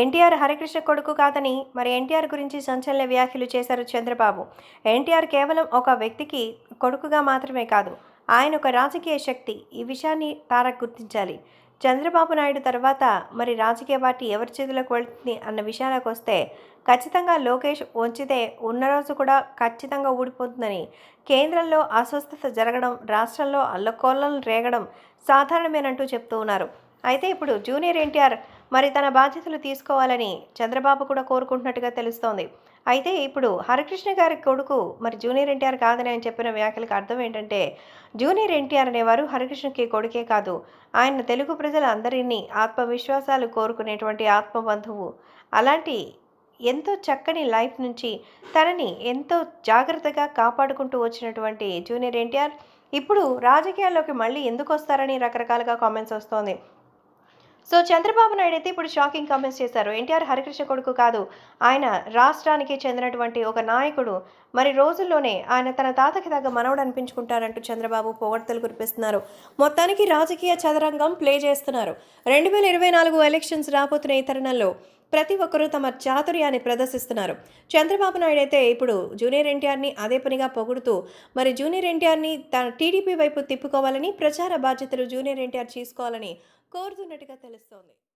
ఎన్టీఆర్ హరికృష్ణ కొడుకు కాదని మరి ఎన్టీఆర్ గురించి సంచలన వ్యాఖ్యలు చేశారు చంద్రబాబు ఎన్టీఆర్ కేవలం ఒక వ్యక్తికి కొడుకుగా మాత్రమే కాదు ఆయన ఒక రాజకీయ శక్తి ఈ విషయాన్ని తారక్ గుర్తించాలి చంద్రబాబు నాయుడు తర్వాత మరి రాజకీయ పార్టీ ఎవరి చేతులకు వెళ్తుంది అన్న విషయానికి వస్తే ఖచ్చితంగా లోకేష్ వంచితే ఉన్న రోజు కూడా ఖచ్చితంగా ఊడిపోతుందని కేంద్రంలో అస్వస్థత జరగడం రాష్ట్రంలో అల్లకోలను రేగడం సాధారణమేనంటూ చెప్తూ ఉన్నారు అయితే ఇప్పుడు జూనియర్ ఎన్టీఆర్ మరి తన బాధ్యతలు తీసుకోవాలని చంద్రబాబు కూడా కోరుకుంటున్నట్టుగా తెలుస్తోంది అయితే ఇప్పుడు హరికృష్ణ గారి కొడుకు మరి జూనియర్ ఎన్టీఆర్ కాదని ఆయన చెప్పిన వ్యాఖ్యలకు అర్థం ఏంటంటే జూనియర్ ఎన్టీఆర్ అనేవారు హరికృష్ణకి కొడుకే కాదు ఆయన తెలుగు ప్రజలందరినీ ఆత్మవిశ్వాసాలు కోరుకునేటువంటి ఆత్మబంధువు అలాంటి ఎంతో చక్కని లైఫ్ నుంచి తనని ఎంతో జాగ్రత్తగా కాపాడుకుంటూ వచ్చినటువంటి జూనియర్ ఎన్టీఆర్ ఇప్పుడు రాజకీయాల్లోకి మళ్ళీ ఎందుకు వస్తారని రకరకాలుగా కామెంట్స్ వస్తోంది సో చంద్రబాబు నాయుడు అయితే ఇప్పుడు షాకింగ్ కమెంట్స్ చేశారు ఎన్టీఆర్ హరికృష్ణ కొడుకు కాదు ఆయన రాష్ట్రానికి చెందినటువంటి ఒక నాయకుడు మరి రోజుల్లోనే ఆయన తన తాతకి తగ్గ మనవడు అనిపించుకుంటారంటూ చంద్రబాబు పొగడ్తలు కురిపిస్తున్నారు మొత్తానికి రాజకీయ చదరంగం ప్లే చేస్తున్నారు రెండు వేల ఇరవై నాలుగు ఎలక్షన్స్ రాబోతున్న ఈ తరుణంలో ప్రతి ఒక్కరూ తమ చాతుర్యాన్ని ప్రదర్శిస్తున్నారు చంద్రబాబు నాయుడు అయితే ఇప్పుడు జూనియర్ ఎన్టీఆర్ని అదే పనిగా పొగుడుతూ మరి జూనియర్ ఎన్టీఆర్ని తన టీడీపీ వైపు తిప్పుకోవాలని ప్రచార బాధ్యతలు జూనియర్ ఎన్టీఆర్ చేసుకోవాలని కోరుతున్నట్టుగా తెలుస్తోంది